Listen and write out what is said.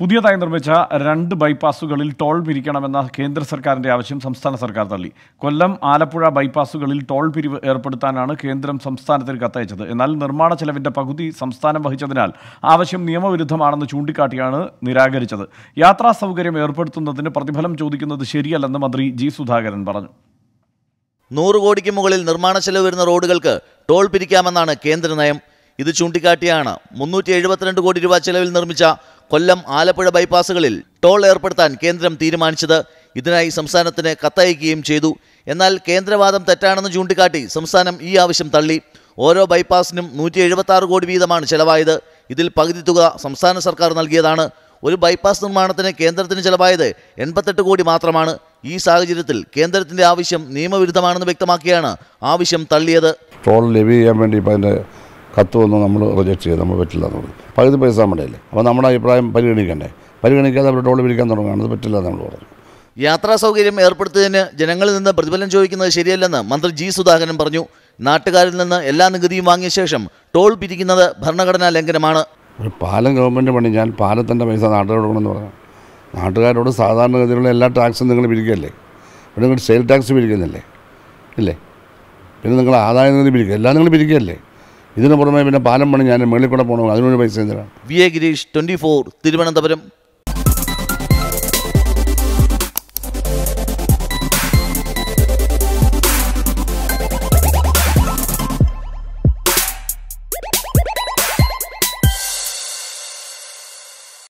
പുതിയതായി നിർമ്മിച്ച രണ്ട് ബൈപ്പാസുകളിൽ ടോൾ പിരിക്കണമെന്ന കേന്ദ്ര സർക്കാരിന്റെ ആവശ്യം സംസ്ഥാന സർക്കാർ തള്ളി കൊല്ലം ആലപ്പുഴ ബൈപ്പാസുകളിൽ ടോൾ പിരിവ് ഏർപ്പെടുത്താനാണ് കേന്ദ്രം സംസ്ഥാനത്തിന് കത്തയച്ചത് എന്നാൽ നിർമ്മാണ ചെലവിന്റെ പകുതി സംസ്ഥാനം വഹിച്ചതിനാൽ ആവശ്യം നിയമവിരുദ്ധമാണെന്ന് ചൂണ്ടിക്കാട്ടിയാണ് നിരാകരിച്ചത് യാത്രാ സൗകര്യം ഏർപ്പെടുത്തുന്നതിന് പ്രതിഫലം ചോദിക്കുന്നത് ശരിയല്ലെന്ന് മന്ത്രി ജി സുധാകരൻ പറഞ്ഞു നൂറ് കോടിക്ക് മുകളിൽ നിർമ്മാണ ചെലവ് വരുന്ന റോഡുകൾക്ക് ടോൾ പിരിക്കാമെന്നാണ് കേന്ദ്ര നയം ഇത് ചൂണ്ടിക്കാട്ടിയാണ് മുന്നൂറ്റി കോടി രൂപ ചെലവിൽ നിർമ്മിച്ച കൊല്ലം ആലപ്പുഴ ബൈപ്പാസുകളിൽ ടോൾ ഏർപ്പെടുത്താൻ കേന്ദ്രം തീരുമാനിച്ചത് ഇതിനായി സംസ്ഥാനത്തിന് കത്തയക്കുകയും ചെയ്തു എന്നാൽ കേന്ദ്രവാദം തെറ്റാണെന്ന് ചൂണ്ടിക്കാട്ടി സംസ്ഥാനം ഈ ആവശ്യം തള്ളി ഓരോ ബൈപ്പാസിനും നൂറ്റി എഴുപത്തി കോടി വീതമാണ് ചെലവായത് ഇതിൽ പകുതി തുക സംസ്ഥാന സർക്കാർ നൽകിയതാണ് ഒരു ബൈപ്പാസ് നിർമ്മാണത്തിന് കേന്ദ്രത്തിന് ചെലവായത് എൺപത്തെട്ട് കോടി മാത്രമാണ് ഈ സാഹചര്യത്തിൽ കേന്ദ്രത്തിൻ്റെ ആവശ്യം നിയമവിരുദ്ധമാണെന്ന് വ്യക്തമാക്കിയാണ് ആവശ്യം തള്ളിയത് ടോൾ ലഭ്യ ചെയ്യാൻ വേണ്ടി ഇപ്പം അതിൻ്റെ കത്ത് വന്നു നമ്മൾ റിജക്റ്റ് ചെയ്തു നമ്മൾ പറ്റില്ല എന്ന് പറഞ്ഞു പകുതി പൈസ നമ്മുടെ അപ്പോൾ നമ്മുടെ അഭിപ്രായം പരിഗണിക്കണ്ടേ പരിഗണിക്കാതെ അവരുടെ ടോൾ പിടിക്കാൻ തുടങ്ങുകയാണ് അത് പറ്റില്ല നമ്മൾ പറഞ്ഞു യാത്രാ സൗകര്യം ഏർപ്പെടുത്തിയതിന് ജനങ്ങളിൽ നിന്ന് പ്രതിഫലം ചോദിക്കുന്നത് ശരിയല്ലെന്ന് മന്ത്രി ജി സുധാകരൻ പറഞ്ഞു നാട്ടുകാരിൽ നിന്ന് എല്ലാ നികുതിയും വാങ്ങിയ ശേഷം ടോൾ പിരിക്കുന്നത് ഭരണഘടനാ ലംഘനമാണ് ഒരു പാലം ഗവൺമെൻറ് പണി ഞാൻ പാലത്തിൻ്റെ പൈസ നാട്ടുകാരോട് കൊടുക്കണമെന്ന് പറഞ്ഞു നാട്ടുകാരോട് സാധാരണഗതിയിലുള്ള എല്ലാ ടാക്സും നിങ്ങൾ പിരിക്കല്ലേ പിന്നെ നിങ്ങൾ സെയിൽ ടാക്സ് പിരിക്കുന്നില്ലേ ഇല്ലേ പിന്നെ നിങ്ങൾ ആദായ നികുതി പിരിക്കുക എല്ലാം നിങ്ങൾ പിരിക്കുകയല്ലേ ഇതിനു പുറമെ പിന്നെ പാലം പണി ഞാൻ മേളിൽ കൂടെ അതിനൊരു പൈസ എന്തിനാണ് V A Girish for Thiruvananthapuram